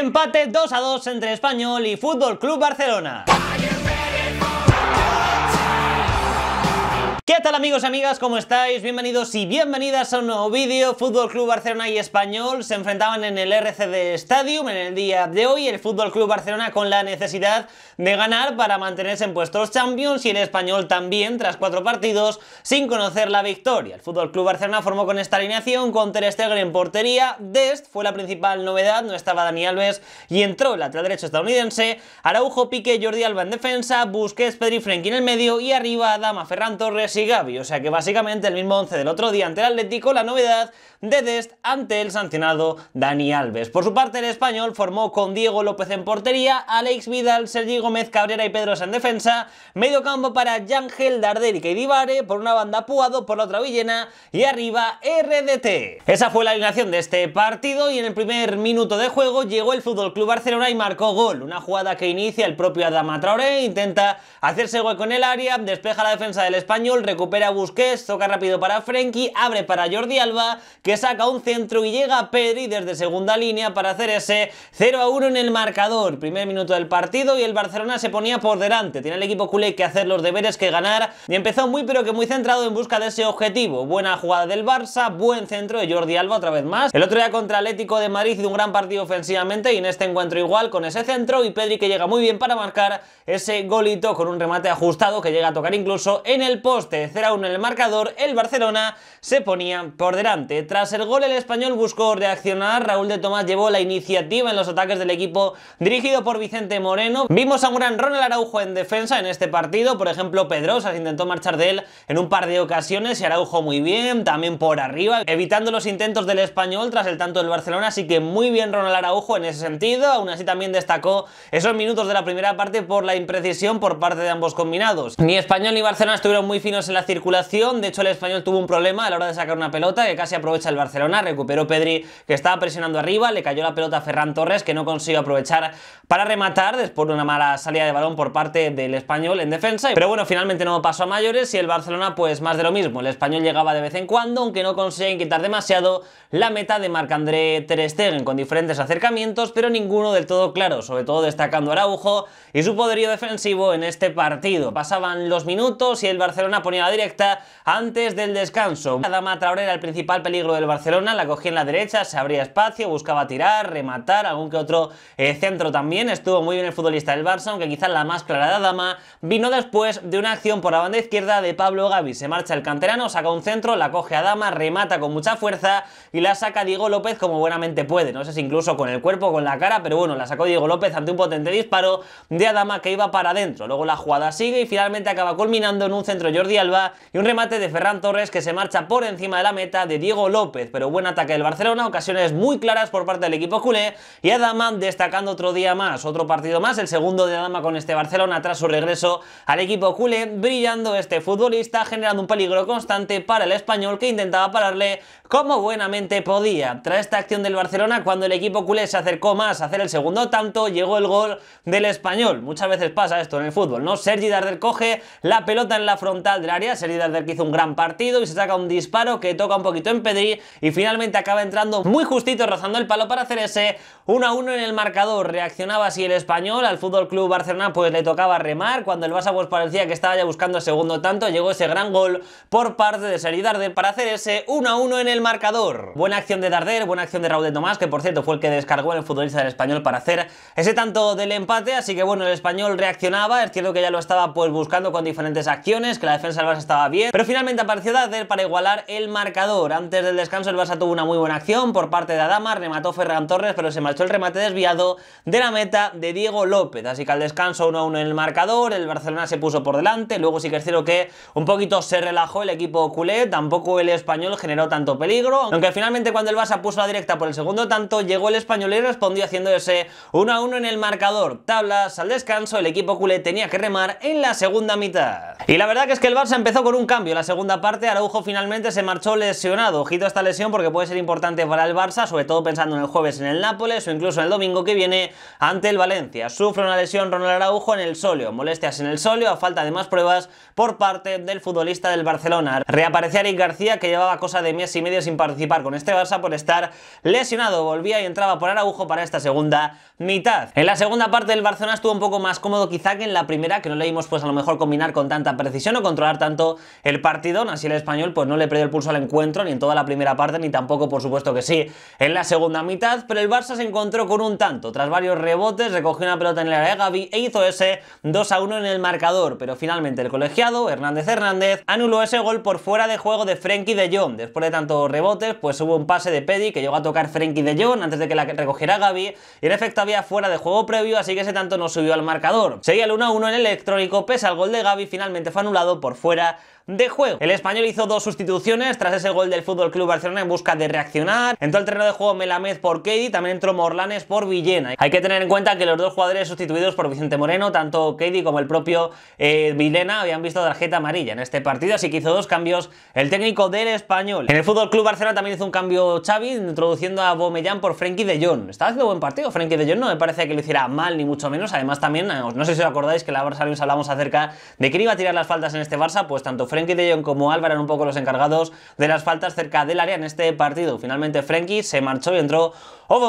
Empate 2 a 2 entre Español y Fútbol Club Barcelona. ¿Qué tal amigos, y amigas? ¿Cómo estáis? Bienvenidos y bienvenidas a un nuevo vídeo. Fútbol Club Barcelona y Español se enfrentaban en el RCD Stadium en el día de hoy. El Fútbol Club Barcelona con la necesidad de ganar para mantenerse en puestos Champions y el Español también tras cuatro partidos sin conocer la victoria. El Fútbol Club Barcelona formó con esta alineación con Ter Stegen en portería. Dest fue la principal novedad, no estaba Dani Alves y entró el lateral derecho estadounidense. Araujo, Pique, Jordi Alba en defensa, Busquets, Pedri, Frenkie en el medio y arriba Dama Ferran Torres y y Gaby. O sea que básicamente el mismo 11 del otro día ante el Atlético, la novedad de Dest ante el sancionado Dani Alves. Por su parte, el español formó con Diego López en portería, Alex Vidal, Sergi Gómez, Cabrera y Pedros en defensa, medio campo para Yangel, Darder y Divare, por una banda Puado, por la otra Villena y arriba RDT. Esa fue la alineación de este partido y en el primer minuto de juego llegó el Fútbol Club Barcelona y marcó gol. Una jugada que inicia el propio Adama Traoré, intenta hacerse hueco en el área, despeja la defensa del español, recupera Busquets, toca rápido para Frenkie, abre para Jordi Alba, que saca un centro y llega Pedri desde segunda línea para hacer ese 0 a 1 en el marcador. Primer minuto del partido y el Barcelona se ponía por delante. Tiene el equipo culé que hacer los deberes que ganar y empezó muy pero que muy centrado en busca de ese objetivo. Buena jugada del Barça, buen centro de Jordi Alba otra vez más. El otro día contra Atlético de Madrid hizo un gran partido ofensivamente y en este encuentro igual con ese centro y Pedri que llega muy bien para marcar ese golito con un remate ajustado que llega a tocar incluso en el post tercera a 1 en el marcador, el Barcelona se ponía por delante. Tras el gol, el español buscó reaccionar. Raúl de Tomás llevó la iniciativa en los ataques del equipo dirigido por Vicente Moreno. Vimos a un gran Ronald Araujo en defensa en este partido. Por ejemplo, Pedrosas intentó marchar de él en un par de ocasiones y Araujo muy bien, también por arriba, evitando los intentos del español tras el tanto del Barcelona. Así que muy bien Ronald Araujo en ese sentido. Aún así también destacó esos minutos de la primera parte por la imprecisión por parte de ambos combinados. Ni español ni Barcelona estuvieron muy finos en la circulación. De hecho, el español tuvo un problema a la hora de sacar una pelota que casi aprovecha el Barcelona. Recuperó Pedri, que estaba presionando arriba. Le cayó la pelota a Ferran Torres, que no consiguió aprovechar para rematar después de una mala salida de balón por parte del español en defensa. Pero bueno, finalmente no pasó a mayores y el Barcelona, pues más de lo mismo. El español llegaba de vez en cuando, aunque no consiguen quitar demasiado la meta de Marc-André Ter Stegen con diferentes acercamientos, pero ninguno del todo claro, sobre todo destacando Araujo y su poderío defensivo en este partido. Pasaban los minutos y el Barcelona por directa antes del descanso. La dama Traoré era el principal peligro del Barcelona, la cogía en la derecha, se abría espacio, buscaba tirar, rematar, algún que otro eh, centro también. Estuvo muy bien el futbolista del Barça, aunque quizás la más clara de Adama dama vino después de una acción por la banda izquierda de Pablo Gavi. Se marcha el canterano, saca un centro, la coge a dama, remata con mucha fuerza y la saca Diego López como buenamente puede. No sé si incluso con el cuerpo con la cara, pero bueno, la sacó Diego López ante un potente disparo de Adama que iba para adentro. Luego la jugada sigue y finalmente acaba culminando en un centro Jordi y un remate de Ferran Torres que se marcha por encima de la meta de Diego López, pero buen ataque del Barcelona, ocasiones muy claras por parte del equipo culé y Adama destacando otro día más, otro partido más, el segundo de Adama con este Barcelona tras su regreso al equipo culé, brillando este futbolista, generando un peligro constante para el español que intentaba pararle como buenamente podía. Tras esta acción del Barcelona, cuando el equipo culé se acercó más a hacer el segundo tanto, llegó el gol del español. Muchas veces pasa esto en el fútbol, ¿no? Sergi Darder coge la pelota en la frontal de área, Seri Darder que hizo un gran partido y se saca un disparo que toca un poquito en Pedri y finalmente acaba entrando muy justito rozando el palo para hacer ese 1 a 1 en el marcador. Reaccionaba así el español, al Fútbol Club Barcelona pues le tocaba remar, cuando el Barça pues, parecía que estaba ya buscando el segundo tanto, llegó ese gran gol por parte de Seri Darder para hacer ese 1 a 1 en el marcador. Buena acción de Darder, buena acción de Raúl de Tomás, que por cierto fue el que descargó el futbolista del español para hacer ese tanto del empate, así que bueno, el español reaccionaba, es cierto que ya lo estaba pues buscando con diferentes acciones, que la defensa el Barça estaba bien, pero finalmente apareció hacer para igualar el marcador. Antes del descanso el Barça tuvo una muy buena acción por parte de Adama, remató Ferran Torres, pero se marchó el remate desviado de la meta de Diego López. Así que al descanso 1 1 en el marcador, el Barcelona se puso por delante, luego sí que es cierto que un poquito se relajó el equipo culé, tampoco el español generó tanto peligro, aunque finalmente cuando el Barça puso la directa por el segundo tanto, llegó el español y respondió haciendo ese 1 1 en el marcador. Tablas al descanso, el equipo culé tenía que remar en la segunda mitad. Y la verdad que es que el Barça empezó con un cambio. La segunda parte, Araujo finalmente se marchó lesionado. Ojito a esta lesión porque puede ser importante para el Barça, sobre todo pensando en el jueves en el Nápoles o incluso en el domingo que viene ante el Valencia. Sufre una lesión Ronald Araujo en el sóleo. Molestias en el Solio, a falta de más pruebas por parte del futbolista del Barcelona. Reaparecía Eric García que llevaba cosa de mes y medio sin participar con este Barça por estar lesionado. Volvía y entraba por Araujo para esta segunda mitad. En la segunda parte del Barcelona estuvo un poco más cómodo quizá que en la primera que no leímos pues a lo mejor combinar con tanta precisión o controlar tanto, el partidón, así el español pues no le perdió el pulso al encuentro, ni en toda la primera parte, ni tampoco por supuesto que sí en la segunda mitad, pero el Barça se encontró con un tanto, tras varios rebotes, recogió una pelota en el área de Gaby e hizo ese 2 a 1 en el marcador, pero finalmente el colegiado, Hernández Hernández, anuló ese gol por fuera de juego de Frenkie de Jong, después de tantos rebotes, pues hubo un pase de pedi que llegó a tocar Frenkie de Jong antes de que la recogiera Gaby, y en efecto había fuera de juego previo, así que ese tanto no subió al marcador. Seguía el 1 a 1 en el electrónico, pese al gol de Gaby, finalmente fue anulado por fuera de juego. El español hizo dos sustituciones tras ese gol del Fútbol Club Barcelona en busca de reaccionar. Entró el terreno de juego Melamed por y también entró Morlanes por Villena. Hay que tener en cuenta que los dos jugadores sustituidos por Vicente Moreno, tanto Kedi como el propio eh, Villena, habían visto tarjeta amarilla en este partido, así que hizo dos cambios el técnico del español. En el Fútbol Club Barcelona también hizo un cambio Xavi, introduciendo a Bomellán por Frenkie de Jong. Está haciendo buen partido Frenkie de Jong, no me parece que lo hiciera mal ni mucho menos. Además también, eh, no sé si os acordáis que la Barça hablamos acerca de que iba a tirar las faltas en este Barça, pues tanto Frenkie de Jong como Álvaro eran un poco los encargados de las faltas cerca del área en este partido. Finalmente Frenkie se marchó y entró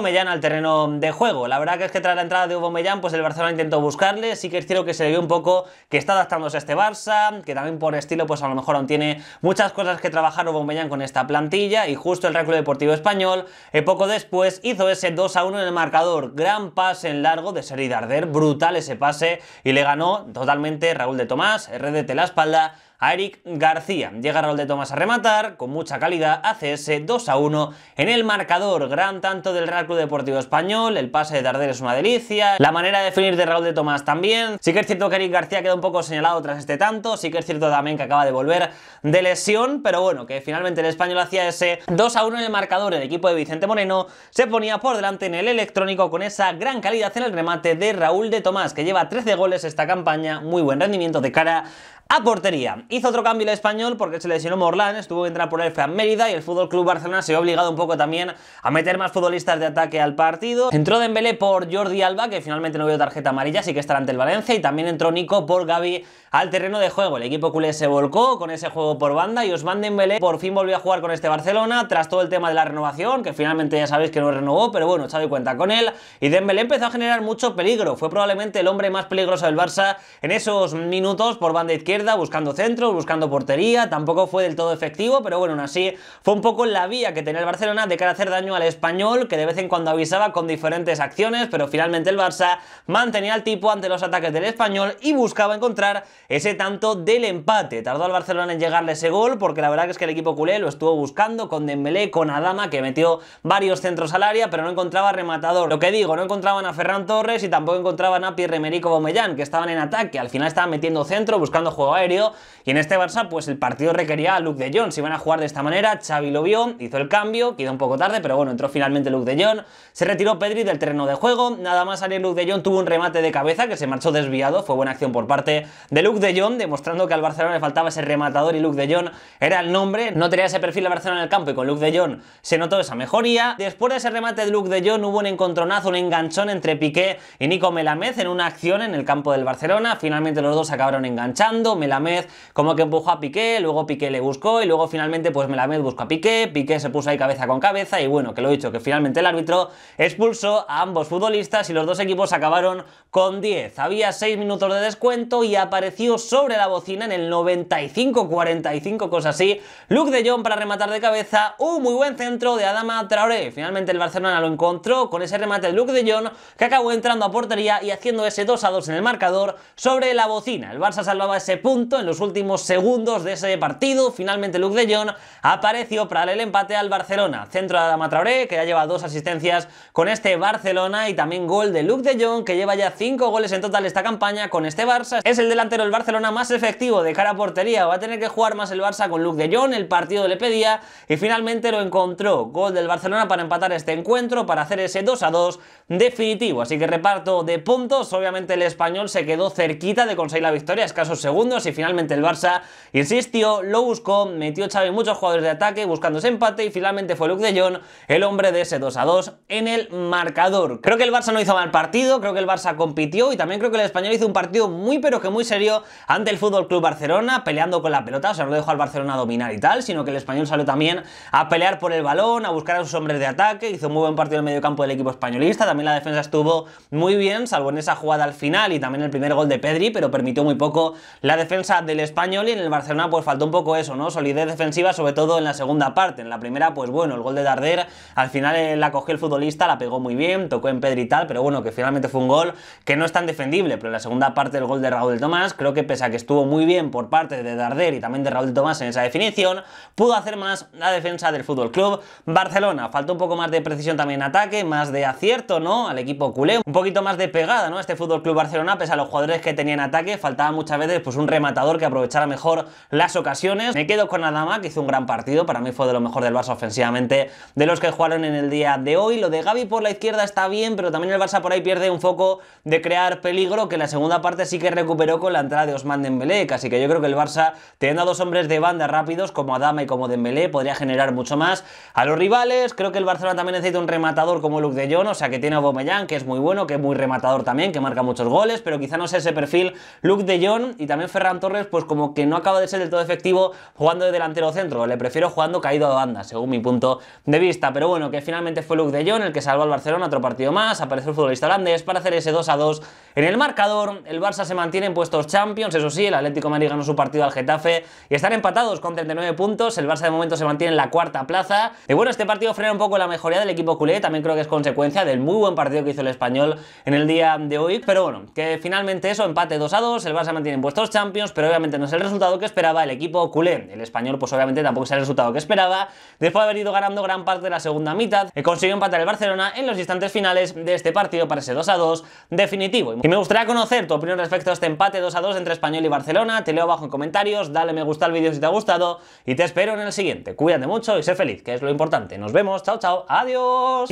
mellán al terreno de juego. La verdad que es que tras la entrada de Mellán, pues el Barcelona intentó buscarle. Sí que es cierto que se le ve un poco que está adaptándose a este Barça, que también por estilo, pues a lo mejor aún tiene muchas cosas que trabajar Mellán con esta plantilla. Y justo el Club Deportivo Español, eh, poco después, hizo ese 2 a 1 en el marcador. Gran pase en largo de Seri Darder, brutal ese pase. Y le ganó totalmente Raúl de Tomás, RDT la espalda a Eric García. Llega Raúl de Tomás a rematar, con mucha calidad, hace ese 2 a 1 en el marcador. Gran tanto del Real Club Deportivo Español, el pase de Tarder es una delicia, la manera de definir de Raúl de Tomás también. Sí que es cierto que Eric García queda un poco señalado tras este tanto, sí que es cierto también que acaba de volver de lesión, pero bueno, que finalmente el español hacía ese 2 a 1 en el marcador. El equipo de Vicente Moreno se ponía por delante en el electrónico con esa gran calidad en el remate de Raúl de Tomás, que lleva 13 goles esta campaña, muy buen rendimiento de cara a portería. Hizo otro cambio el español porque se lesionó Morlán, estuvo que entrar por el Fran Mérida y el Fútbol Club Barcelona se ha obligado un poco también a meter más futbolistas de ataque al partido. Entró Dembélé por Jordi Alba, que finalmente no vio tarjeta amarilla, así que estará ante el Valencia, y también entró Nico por Gaby al terreno de juego. El equipo culé se volcó con ese juego por banda y Osman Dembélé por fin volvió a jugar con este Barcelona tras todo el tema de la renovación, que finalmente ya sabéis que no renovó, pero bueno, de cuenta con él y Dembélé empezó a generar mucho peligro. Fue probablemente el hombre más peligroso del Barça en esos minutos por banda izquierda buscando centro, buscando portería, tampoco fue del todo efectivo, pero bueno, así fue un poco la vía que tenía el Barcelona de cara a hacer daño al español, que de vez en cuando avisaba con diferentes acciones, pero finalmente el Barça mantenía al tipo ante los ataques del español y buscaba encontrar ese tanto del empate. Tardó al Barcelona en llegarle ese gol, porque la verdad es que el equipo culé lo estuvo buscando con Dembélé, con Adama, que metió varios centros al área, pero no encontraba rematador. Lo que digo, no encontraban a Ferran Torres y tampoco encontraban a Pierre-Emerick Bomellán, que estaban en ataque. Al final estaban metiendo centro, buscando jugadores aéreo. Y en este Barça, pues el partido requería a Luke de Jong. Si iban a jugar de esta manera, Xavi lo vio, hizo el cambio, quedó un poco tarde, pero bueno, entró finalmente Luke de Jong. Se retiró Pedri del terreno de juego. Nada más salir Luke de Jong tuvo un remate de cabeza que se marchó desviado. Fue buena acción por parte de Luke de Jong, demostrando que al Barcelona le faltaba ese rematador y Luke de Jong era el nombre. No tenía ese perfil el Barcelona en el campo y con Luke de Jong se notó esa mejoría. Después de ese remate de Luke de Jong hubo un encontronazo, un enganchón entre Piqué y Nico Melamed en una acción en el campo del Barcelona. Finalmente los dos acabaron enganchando. Melamed como que empujó a Piqué, luego Piqué le buscó y luego finalmente pues Melamed buscó a Piqué, Piqué se puso ahí cabeza con cabeza y bueno, que lo he dicho, que finalmente el árbitro expulsó a ambos futbolistas y los dos equipos acabaron con 10. Había 6 minutos de descuento y apareció sobre la bocina en el 95-45, cosa así, Luke de Jong para rematar de cabeza, un muy buen centro de Adama Traoré. Finalmente el Barcelona lo encontró con ese remate de Luke de Jong que acabó entrando a portería y haciendo ese 2 a 2 en el marcador sobre la bocina. El Barça salvaba ese punto en los últimos segundos de ese partido. Finalmente Luc de Jong apareció para el empate al Barcelona. Centro de Adama Traoré, que ya lleva dos asistencias con este Barcelona y también gol de Luc de Jong, que lleva ya cinco goles en total esta campaña con este Barça. Es el delantero del Barcelona más efectivo de cara a portería. Va a tener que jugar más el Barça con Luc de Jong, el partido le pedía y finalmente lo encontró. Gol del Barcelona para empatar este encuentro, para hacer ese 2 a 2 definitivo. Así que reparto de puntos. Obviamente el español se quedó cerquita de conseguir la victoria, escasos segundos y finalmente el Barça insistió, lo buscó, metió Chávez muchos jugadores de ataque buscando ese empate y finalmente fue Luc de Jong el hombre de ese 2 a 2 en el marcador. Creo que el Barça no hizo mal partido, creo que el Barça compitió y también creo que el español hizo un partido muy pero que muy serio ante el Fútbol Club Barcelona, peleando con la pelota, o sea, no dejó al Barcelona dominar y tal, sino que el español salió también a pelear por el balón, a buscar a sus hombres de ataque, hizo un muy buen partido en el medio campo del equipo españolista, también la defensa estuvo muy bien, salvo en esa jugada al final y también el primer gol de Pedri, pero permitió muy poco la defensa del español y en el Barcelona pues faltó un poco eso, ¿no? Solidez defensiva sobre todo en la segunda parte. En la primera pues bueno, el gol de Darder al final eh, la cogió el futbolista, la pegó muy bien, tocó en Pedri y tal, pero bueno, que finalmente fue un gol que no es tan defendible, pero en la segunda parte el gol de Raúl Tomás, creo que pese a que estuvo muy bien por parte de Darder y también de Raúl Tomás en esa definición, pudo hacer más la defensa del Fútbol Club Barcelona. Faltó un poco más de precisión también en ataque, más de acierto, ¿no? Al equipo culé, un poquito más de pegada, ¿no? Este Fútbol Club Barcelona, pese a los jugadores que tenían ataque, faltaba muchas veces pues un rematador que aprovechara mejor las ocasiones. Me quedo con Adama, que hizo un gran partido, para mí fue de lo mejor del Barça ofensivamente, de los que jugaron en el día de hoy. Lo de Gaby por la izquierda está bien, pero también el Barça por ahí pierde un foco de crear peligro, que la segunda parte sí que recuperó con la entrada de Osman Dembélé, así que yo creo que el Barça, teniendo a dos hombres de banda rápidos, como Adama y como Dembélé, podría generar mucho más a los rivales. Creo que el Barcelona también necesita un rematador como Luke de Jong, o sea que tiene a Bomellán, que es muy bueno, que es muy rematador también, que marca muchos goles, pero quizá no sea ese perfil Luke de Jong y también Fer Torres pues como que no acaba de ser del todo efectivo jugando de delantero centro, le prefiero jugando caído a banda, según mi punto de vista, pero bueno, que finalmente fue Luke de Jong el que salvó al Barcelona otro partido más, aparece el futbolista holandés para hacer ese 2 a 2 en el marcador, el Barça se mantiene en puestos Champions, eso sí, el Atlético de Madrid ganó su partido al Getafe y están empatados con 39 puntos, el Barça de momento se mantiene en la cuarta plaza, y bueno, este partido frena un poco la mejoría del equipo culé, también creo que es consecuencia del muy buen partido que hizo el español en el día de hoy, pero bueno, que finalmente eso, empate 2 a 2, el Barça mantiene en puestos Champions, pero obviamente no es el resultado que esperaba el equipo culé. El español, pues obviamente tampoco es el resultado que esperaba, después de haber ido ganando gran parte de la segunda mitad, eh, consiguió empatar el Barcelona en los instantes finales de este partido para ese 2 a 2 definitivo. Y me gustaría conocer tu opinión respecto a este empate 2 a 2 entre Español y Barcelona. Te leo abajo en comentarios, dale me gusta al vídeo si te ha gustado y te espero en el siguiente. Cuídate mucho y sé feliz, que es lo importante. Nos vemos, chao, chao, adiós.